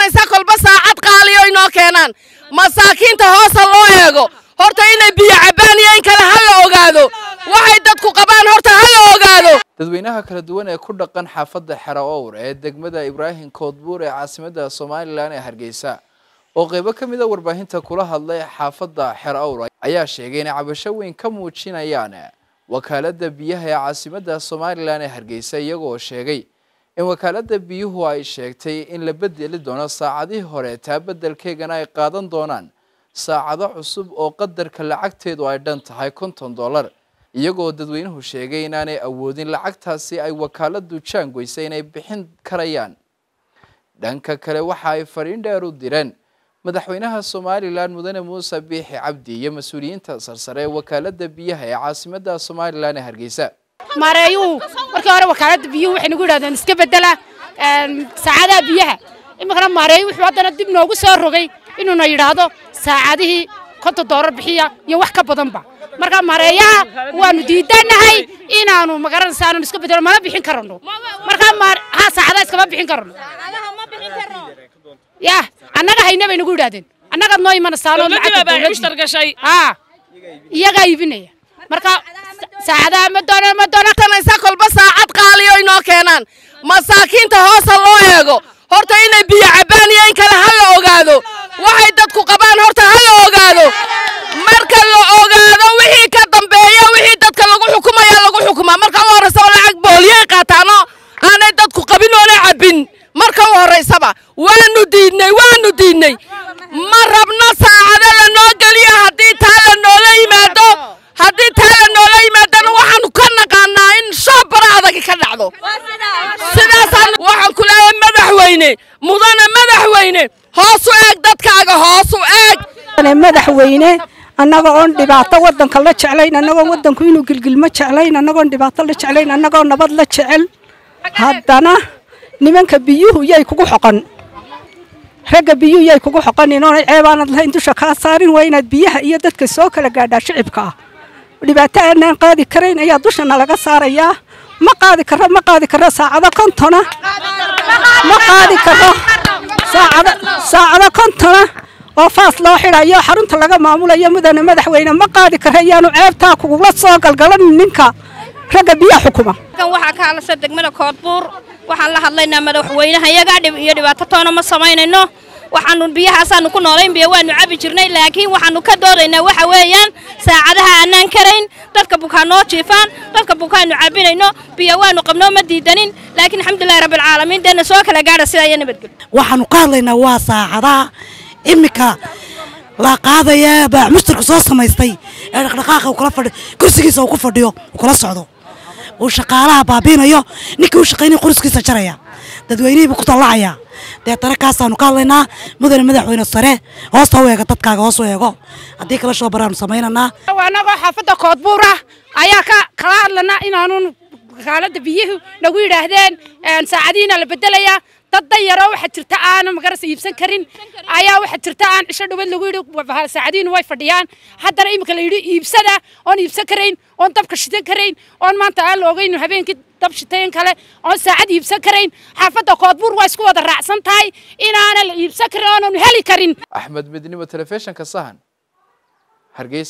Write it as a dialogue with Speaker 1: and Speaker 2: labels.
Speaker 1: garanaysaa kolba saacad qaaliyo inoo keenaan masaakiinta hoosa loo eego horta inay biyo cabbaan iyo in kale ha la ogaado waxay dadku qabaan horta ha la ogaado
Speaker 2: dadweynaha kala duwan ee ku dhaqan xaafadda xero owr ee degmada ibraahim koodbuur ee caasimadda somalilan ee hargeysa oo qaybo ka mid a ah warbaahinta kula hadlay xaafadda xero owr ayaa sheegay inay cabasho weyn ka muujinayaan wakaaladda biyaha ee caasimadda somalilan ee hargeysa iyagoo sheegay in wakaaladda biyuhu ay sheegtay in la beddeli doono saacadihii hore taa beddelkeygana ay qaadan doonaan saacado cusub oo qadarka lacagteedu ay dhan tahay konton dollar iyagoo dadweynuhu sheegay inaanay awoodin lacagtaasi ay wakaaladu jaangoysay inay bixin karayaan dhanka kale waxa ay fariin dheer u direen madaxweynaha somalilan mudane muuse biixi cabdi iyo mas-uuliyiinta sarsare ee wakaalada biyaha ee caasimadda somalilan ee hargeysa
Speaker 3: maareeyuhu markii hore wakaalada biyuhu waxay nagu yidhahdeen iska bedela
Speaker 2: saacadaha biyaha iminkana
Speaker 3: maareeyu wuxuu haddana dib noogu soo rogay inuuna yidhaahdo saacadihii konton doolar bixiya iyo wax ka badanba marka maareeyaha waanu diidannahay inaanu magaranaysa aanu iska bedelo mana bixin karano markaa ha saacadaha iskama bixin karano yah annaga hayna bay nagu yidhahdeen annagaad noo imanaysaanoo lacagta ah,
Speaker 1: iibinaya marka saacadaha ma doona ma doona kan kolba saacad qaaliyo inoo keenaan masaakiinta hoosa loo eego horta inay biyo cabbaan iyo in kale ha la ogaado waxay dadku qabaan horta ha la ogaado marka la ogaado wixii ka dambeeya wixii dadka lagu xukumaya lagu xukumaa marka u horraysaba lacag boolyay qaataano aanay dadku qabin oona cabbin marka u horraysaba waanu diidnay waanu diidney ma rabno saa halkii ka dhacdo waxaan ku leeyahay madaxweyne mudane madaxweyne hoosu u eeg dadkaaga hoos eeg
Speaker 4: madaxweyne annaga oon dhibaato wadanka la jeclayn annagoon wadanku inuu gilgilmo jeclayn annagoon dhibaato la jeclayn annagoo nabad la jecel haddana nimanka biyuhu yay kugu xoqan ragga biyuhu yay kugu xoqan inoonay ceebaanad lahayn dusha kaa saarin waa inaad biyaha iyo dadka soo kala gaadhaa shicibka ah dhibaato aanaan qaadi karayn ayaa dushana laga saarayaa ma qaadi karo ma qaadi karo saacado kontona ma qaadi karo saacado saacado kontona oo faas loo xidhayo xarunta laga maamulayo mudane madaxweyne ma qaadi karo ayaanu ceebtaa kugula soo galgalan ninka ragga biyaa xukuma waxaa ka hadlasa degmada koodbuur waxaan la hadlaynaa madaxweynaha iyagaa iyo dhibaato toona ma samaynayno waxaanu biyahaasaanu ku noolayn biyo waanu cabi jirnay laakiin waxaanu ka doodaynaa waxa weeyaan saacadaha aanaan karayn dadka bukaa noo jiifaan dadka bukaanu cabinayno biyo waanu qabnoo ma diidanin laakiin alxamdulilahi rabbialcaalamiin deena soo kala gaadha sidaa iyo nabadgel waxaanu ka hadlaynaa waa saacadaha iminka la qaadaya baa mustarka soo samaystay ee dhaqdhaqaaqa kula fadhi kursigiisa uu ku fadhiyo uu kula socdo uu shaqaalaha baabiinayo ninkii u shaqaynaya quriskiisa jaraya dadweynihiiba ku tallacaya deetana kaasaanu ka hadlaynaa mudane madaxweyne sare hoos hau eega dadkaaga hoos u eego haddii kala shoo baraanu samaynanaa
Speaker 3: anagoo xaafadda koodbuur ah ayaa ka
Speaker 4: kala hadlana inaanun
Speaker 3: kaalada biyuhu nagu yidhaahdeen saacadiina la bedelayaa dad yaroo waxa jirta aana magarasa iibsan karin ayaa waxaa jirta aan cisho dhawad lagu yidhi saacadiina way fadhiyaan haddana imika la yidhi iibsada oon iibsan karayn oon dabka shidan karayn oon maanta aan la ogeyn habeenkii dab kale oon saacad iibsan karayn xaafadda koodbuur waa isku wada raacsan tahay inaana iibsan karin oonan heli karin
Speaker 2: axmed midnimo telefishinka sahan hargeysa